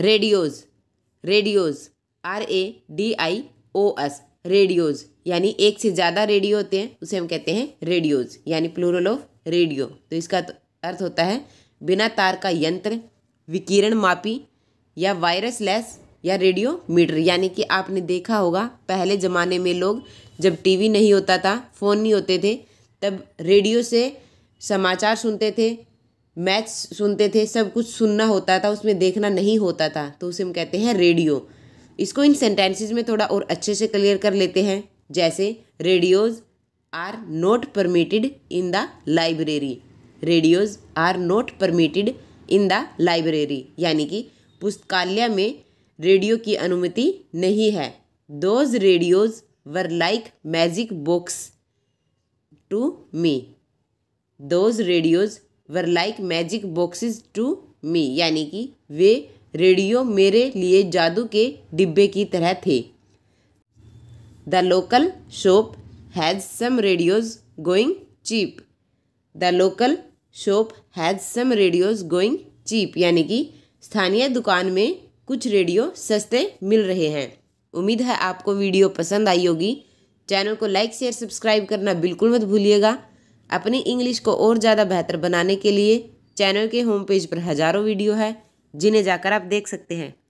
radios radios R A D I O S radios यानी एक से ज़्यादा रेडियो होते हैं उसे हम कहते हैं रेडियोज़ यानी प्लूरल ऑफ रेडियो तो इसका तो अर्थ होता है बिना तार का यंत्र विकिरण मापी या वायरस लेस या रेडियो मीटर यानी कि आपने देखा होगा पहले ज़माने में लोग जब टीवी नहीं होता था फ़ोन नहीं होते थे तब रेडियो से समाचार सुनते थे मैथ्स सुनते थे सब कुछ सुनना होता था उसमें देखना नहीं होता था तो उसे हम कहते हैं रेडियो इसको इन सेंटेंसेस में थोड़ा और अच्छे से क्लियर कर लेते हैं जैसे radios are not permitted in the library radios are not permitted in the library यानी कि पुस्तकालय में रेडियो की अनुमति नहीं है those radios were like magic books to me those radios were like magic boxes to me यानी कि वे रेडियो मेरे लिए जादू के डिब्बे की तरह थे the local shop has some radios going cheap the local shop has some radios going cheap यानी कि स्थानीय दुकान में कुछ रेडियो सस्ते मिल रहे हैं उम्मीद है आपको वीडियो पसंद आई होगी चैनल को लाइक शेयर सब्सक्राइब करना बिल्कुल मत भूलिएगा अपनी इंग्लिश को और ज़्यादा बेहतर बनाने के लिए चैनल के होम पेज पर हज़ारों वीडियो है जिन्हें जाकर आप देख सकते हैं